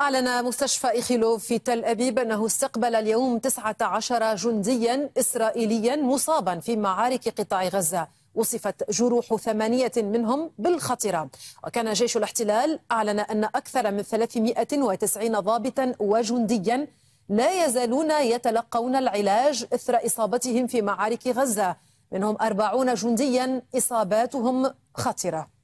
أعلن مستشفى إخيلوف في تل أبيب أنه استقبل اليوم 19 جنديا إسرائيليا مصابا في معارك قطاع غزة وصفت جروح ثمانية منهم بالخطرة وكان جيش الاحتلال أعلن أن أكثر من 390 ضابطا وجنديا لا يزالون يتلقون العلاج إثر إصابتهم في معارك غزة منهم أربعون جنديا إصاباتهم خطره